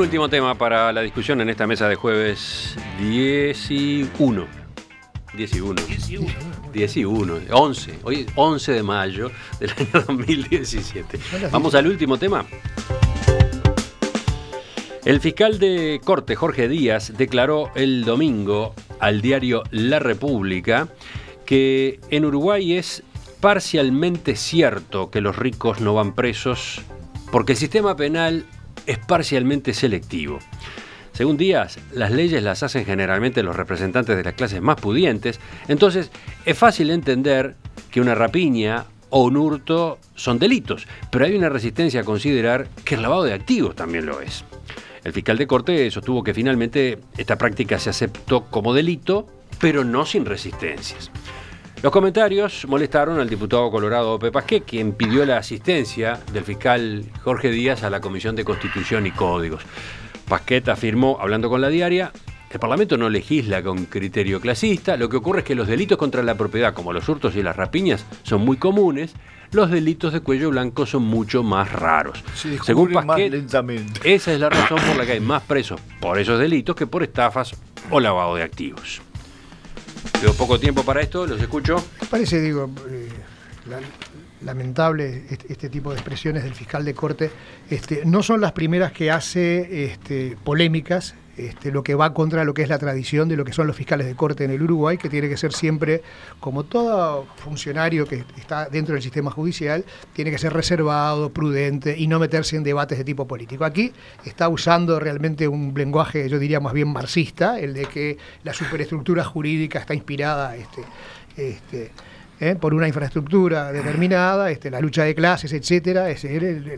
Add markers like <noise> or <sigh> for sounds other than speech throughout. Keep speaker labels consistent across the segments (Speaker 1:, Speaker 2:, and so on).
Speaker 1: último tema para la discusión en esta mesa de jueves 11. 11. 11. 11. Hoy es 11 de mayo del año 2017. Vamos al último tema. El fiscal de corte, Jorge Díaz, declaró el domingo al diario La República que en Uruguay es parcialmente cierto que los ricos no van presos porque el sistema penal es parcialmente selectivo. Según Díaz, las leyes las hacen generalmente los representantes de las clases más pudientes, entonces es fácil entender que una rapiña o un hurto son delitos, pero hay una resistencia a considerar que el lavado de activos también lo es. El fiscal de corte sostuvo que finalmente esta práctica se aceptó como delito, pero no sin resistencias. Los comentarios molestaron al diputado colorado Ope Pasquet, quien pidió la asistencia del fiscal Jorge Díaz a la Comisión de Constitución y Códigos. Pasquet afirmó, hablando con la diaria, el Parlamento no legisla con criterio clasista, lo que ocurre es que los delitos contra la propiedad, como los hurtos y las rapiñas, son muy comunes, los delitos de cuello blanco son mucho más raros. Según Pasquet, esa es la razón por la que hay más presos por esos delitos que por estafas o lavado de activos. Tengo poco tiempo para esto, los escucho.
Speaker 2: Parece, digo, eh, lamentable este, este, tipo de expresiones del fiscal de corte. Este, no son las primeras que hace este, polémicas este, lo que va contra lo que es la tradición de lo que son los fiscales de corte en el Uruguay, que tiene que ser siempre, como todo funcionario que está dentro del sistema judicial, tiene que ser reservado, prudente y no meterse en debates de tipo político. Aquí está usando realmente un lenguaje, yo diría más bien marxista, el de que la superestructura jurídica está inspirada este, este ¿eh? por una infraestructura determinada, este, la lucha de clases, etcétera, es,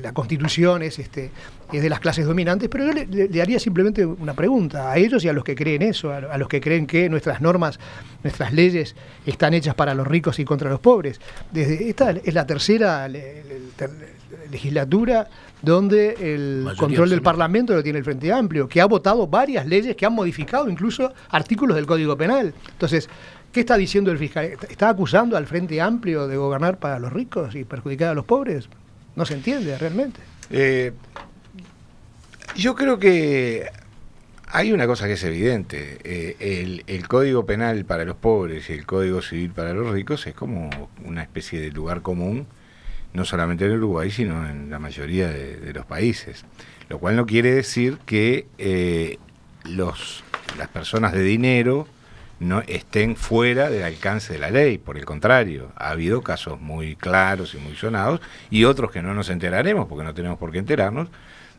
Speaker 2: la constitución es, este, es de las clases dominantes, pero yo le, haría simplemente una pregunta a ellos y a los que creen eso, a, los que creen que nuestras normas, nuestras leyes están hechas para los ricos y contra los pobres. Desde esta es la tercera legislatura donde el control del Parlamento lo tiene el Frente Amplio, que ha votado varias leyes que han modificado incluso artículos del Código Penal. Entonces, ¿Qué está diciendo el fiscal? ¿Está acusando al Frente Amplio de gobernar para los ricos y perjudicar a los pobres? No se entiende realmente.
Speaker 3: Eh,
Speaker 4: yo creo que hay una cosa que es evidente. Eh, el, Código Penal para los pobres y el Código Civil para los ricos es como una especie de lugar común, no solamente en Uruguay, sino en la mayoría de, los países. Lo cual no quiere decir que eh, los, las personas de dinero no estén fuera del alcance de la ley, por el contrario, ha habido casos muy claros y muy sonados y otros que no nos enteraremos porque no tenemos por qué enterarnos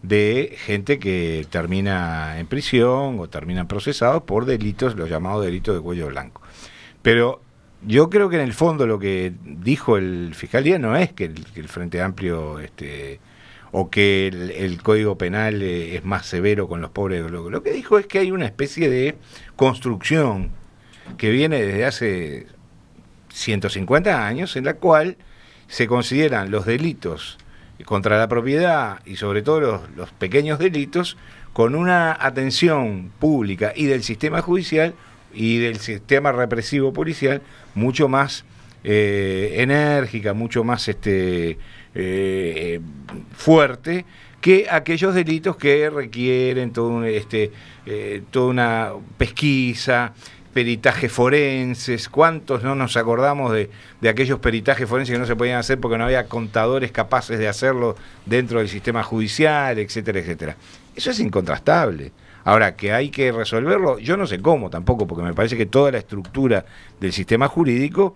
Speaker 4: de gente que termina en prisión o terminan procesados por delitos, los llamados delitos de cuello blanco. Pero yo creo que en el fondo lo que dijo el fiscalía no es que el, Frente Amplio este, o que el, Código Penal eh, es más severo con los pobres. lo que dijo es que hay una especie de construcción que viene desde hace 150 años, en la cual se consideran los delitos contra la propiedad y sobre todo los, pequeños delitos con una atención pública y del sistema judicial y del sistema represivo policial mucho más eh, enérgica, mucho más este, eh, fuerte que aquellos delitos que requieren todo este, eh, toda una pesquisa, peritajes forenses, cuántos no nos acordamos de, de, aquellos peritajes forenses que no se podían hacer porque no había contadores capaces de hacerlo dentro del sistema judicial, etcétera, etcétera. Eso es incontrastable. Ahora, que hay que resolverlo, yo no sé cómo tampoco, porque me parece que toda la estructura del sistema jurídico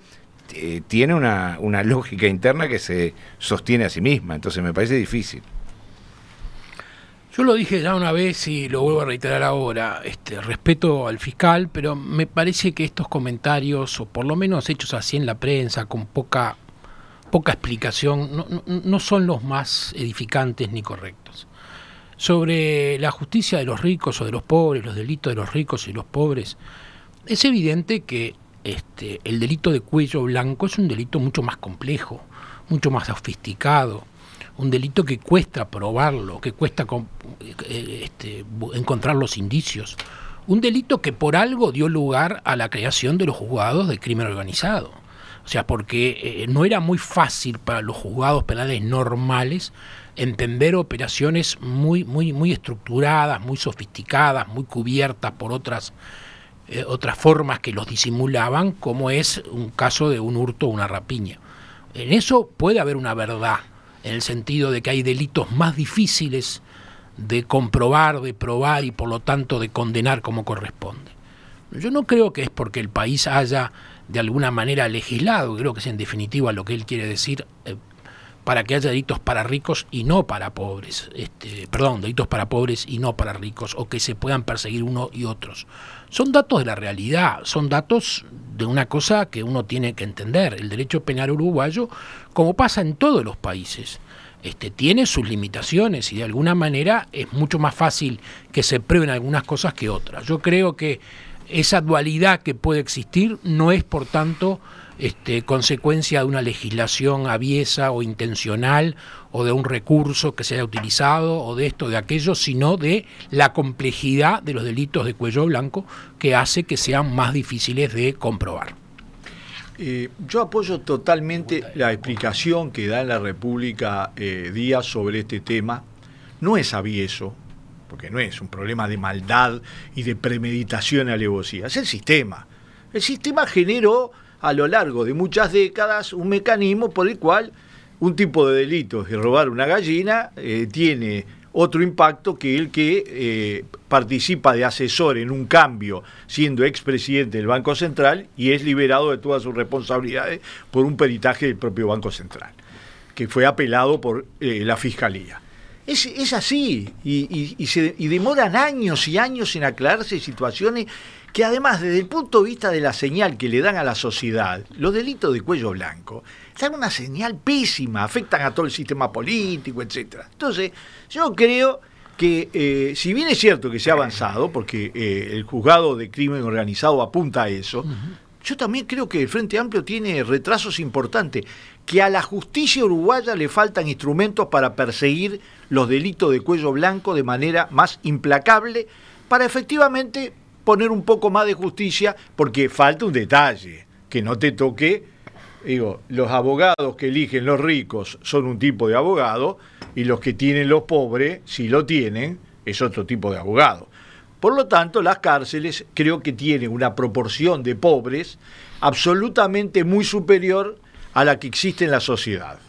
Speaker 4: eh, tiene una, una lógica interna que se sostiene a sí misma, entonces me parece difícil.
Speaker 5: Yo lo dije ya una vez y lo vuelvo a reiterar ahora, este, respeto al fiscal, pero me parece que estos comentarios, o por lo menos hechos así en la prensa, con poca, poca explicación, no, son los más edificantes ni correctos. Sobre la justicia de los ricos o de los pobres, los delitos de los ricos y los pobres, es evidente que este, el delito de cuello blanco es un delito mucho más complejo, mucho más sofisticado un delito que cuesta probarlo, que cuesta eh, este, encontrar los indicios. Un delito que por algo dio lugar a la creación de los juzgados de crimen organizado. O sea, porque eh, no era muy fácil para los juzgados penales normales entender operaciones muy, muy, muy estructuradas, muy sofisticadas, muy cubiertas por otras, eh, otras formas que los disimulaban, como es un caso de un hurto o una rapiña. En eso puede haber una verdad en el sentido de que hay delitos más difíciles de comprobar, de probar y por lo tanto de condenar como corresponde. Yo no creo que es porque el país haya de alguna manera legislado, creo que es en definitiva lo que él quiere decir, eh, para que haya delitos para ricos y no para pobres, este, perdón, delitos para pobres y no para ricos, o que se puedan perseguir uno y otros. Son datos de la realidad, son datos de una cosa que uno tiene que entender. El derecho penal uruguayo, como pasa en todos los países, este, tiene sus limitaciones y de alguna manera es mucho más fácil que se prueben algunas cosas que otras. Yo creo que esa dualidad que puede existir no es, por tanto, este, consecuencia de una legislación aviesa o intencional o de un recurso que se haya utilizado o de esto, de aquello, sino de la complejidad de los delitos de cuello blanco que hace que sean más difíciles de comprobar.
Speaker 3: Eh, yo apoyo totalmente la explicación que da en la República eh, Díaz sobre este tema. No es avieso, porque no es un problema de maldad y de premeditación alevosía, es el sistema. El sistema generó a lo largo de muchas décadas un mecanismo por el cual un tipo de delito de robar una gallina eh, tiene otro impacto que el que eh, participa de asesor en un cambio, siendo expresidente del Banco Central y es liberado de todas sus responsabilidades por un peritaje del propio Banco Central, que fue apelado por eh, la Fiscalía. Es, así, y, se, y demoran años y años en aclararse situaciones que además desde el punto de vista de la señal que le dan a la sociedad, los delitos de cuello blanco dan una señal pésima, afectan a todo el sistema político, etc. Entonces, yo creo que eh, si bien es cierto que se ha avanzado, porque eh, el juzgado de crimen organizado apunta a eso, yo también creo que el Frente Amplio tiene retrasos importantes, que a la justicia uruguaya le faltan instrumentos para perseguir los delitos de cuello blanco de manera más implacable, para efectivamente poner un poco más de justicia, porque falta un detalle, que no te toque, digo, los abogados que eligen los ricos son un tipo de abogado y los que tienen los pobres, si lo tienen, es otro tipo de abogado. Por lo tanto, las cárceles creo que tienen una proporción de pobres absolutamente muy superior a la que existe en la sociedad.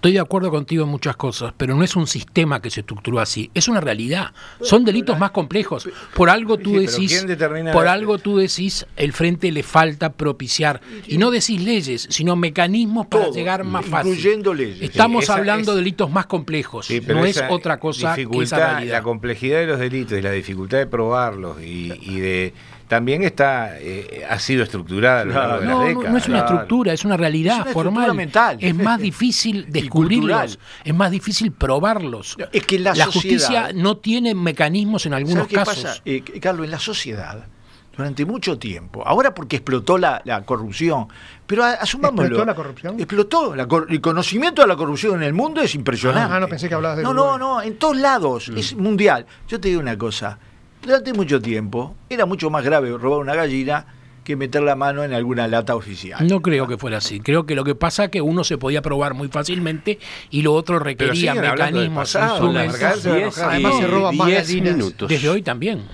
Speaker 5: Estoy de acuerdo contigo en muchas cosas, pero no es un sistema que se estructuró así, es una realidad. Son delitos más complejos. Por algo tú decís, por algo tú decís, el frente le falta propiciar y no decís leyes, sino mecanismos para llegar más fácil. Estamos hablando de delitos más complejos, no es otra cosa que esa La
Speaker 4: complejidad de los delitos y la dificultad de probarlos y de también está eh,
Speaker 5: ha sido estructurada de no, No, es una estructura, es una realidad es Es más <laughs> difícil descubrirlos, es más difícil probarlos. es que la, justicia no tiene mecanismos en algunos qué casos. Eh, Carlos, en la sociedad durante mucho
Speaker 3: tiempo. Ahora porque explotó la, corrupción. Pero asumámoslo. ¿Explotó la corrupción? Explotó. el conocimiento de la corrupción en el mundo es ah, impresionante. Ah, no pensé
Speaker 2: que hablabas de No, no,
Speaker 3: no. En todos lados. Mm. Es mundial. Yo te digo una cosa. Durante mucho tiempo era mucho más grave robar una gallina que meter la mano en alguna lata oficial.
Speaker 5: No creo que fuera así. Creo que lo que pasa es que uno se podía probar muy fácilmente y lo otro requería mecanismos. Además se roba más gallinas. Minutos. Desde hoy también.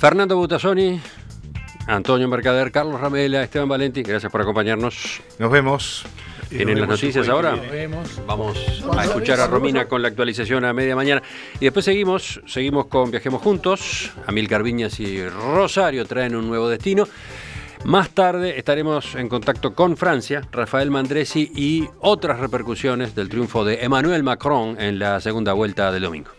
Speaker 1: Fernando Butazzoni, Antonio Mercader, Carlos Ramela, Esteban Valenti, gracias por acompañarnos. Nos vemos. Tienen las noticias ahora. Nos
Speaker 5: vemos. Vamos a escuchar a Romina
Speaker 1: con la actualización a media mañana. Y después seguimos, seguimos con Viajemos Juntos. Amilcar Viñas y Rosario traen un nuevo destino. Más tarde estaremos en contacto con Francia, Rafael Mandresi y otras repercusiones del triunfo de Emmanuel Macron en la segunda vuelta del domingo.